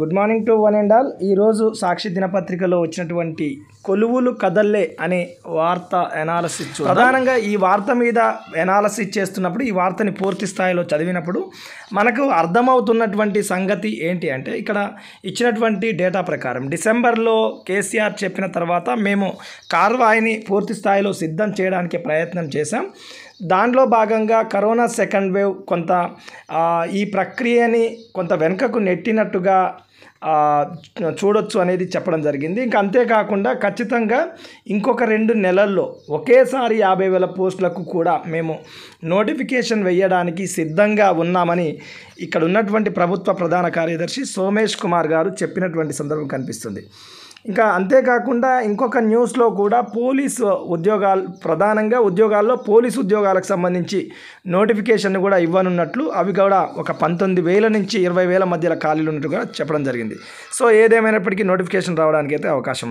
good morning to one and all ఈరోజు సాక్షి దినపత్రికలో వచ్చినటువంటి కొలువులు కదల్లే అనే వార్త ఎనాలసిస్ ప్రధానంగా ఈ వార్త మీద ఎనాలసిస్ చేస్తున్నప్పుడు ఈ వార్తని పూర్తి స్థాయిలో చదివినప్పుడు మనకు అర్థమవుతున్నటువంటి సంగతి ఏంటి అంటే ఇక్కడ ఇచ్చినటువంటి డేటా ప్రకారం డిసెంబర్లో కేసీఆర్ చెప్పిన తర్వాత మేము కార్వాయిని పూర్తి స్థాయిలో సిద్ధం చేయడానికి ప్రయత్నం చేశాం దానిలో భాగంగా కరోనా సెకండ్ వేవ్ కొంత ఈ ప్రక్రియని కొంత వెనుకకు నెట్టినట్టుగా చూడొచ్చు అనేది చెప్పడం జరిగింది ఇంకా అంతేకాకుండా ఖచ్చితంగా ఇంకొక రెండు నెలల్లో ఒకేసారి యాభై వేల పోస్టులకు కూడా మేము నోటిఫికేషన్ వేయడానికి సిద్ధంగా ఉన్నామని ఇక్కడ ఉన్నటువంటి ప్రభుత్వ ప్రధాన కార్యదర్శి సోమేష్ కుమార్ గారు చెప్పినటువంటి సందర్భం కనిపిస్తుంది ఇంకా అంతేకాకుండా ఇంకొక న్యూస్లో కూడా పోలీసు ఉద్యోగాలు ప్రధానంగా ఉద్యోగాల్లో పోలీస్ ఉద్యోగాలకు సంబంధించి నోటిఫికేషన్ కూడా ఇవ్వనున్నట్లు అవి కూడా ఒక పంతొమ్మిది వేల నుంచి ఇరవై వేల మధ్యలో ఖాళీలు ఉన్నట్టుగా చెప్పడం జరిగింది సో ఏదేమైనప్పటికీ నోటిఫికేషన్ రావడానికి అయితే అవకాశం ఉంది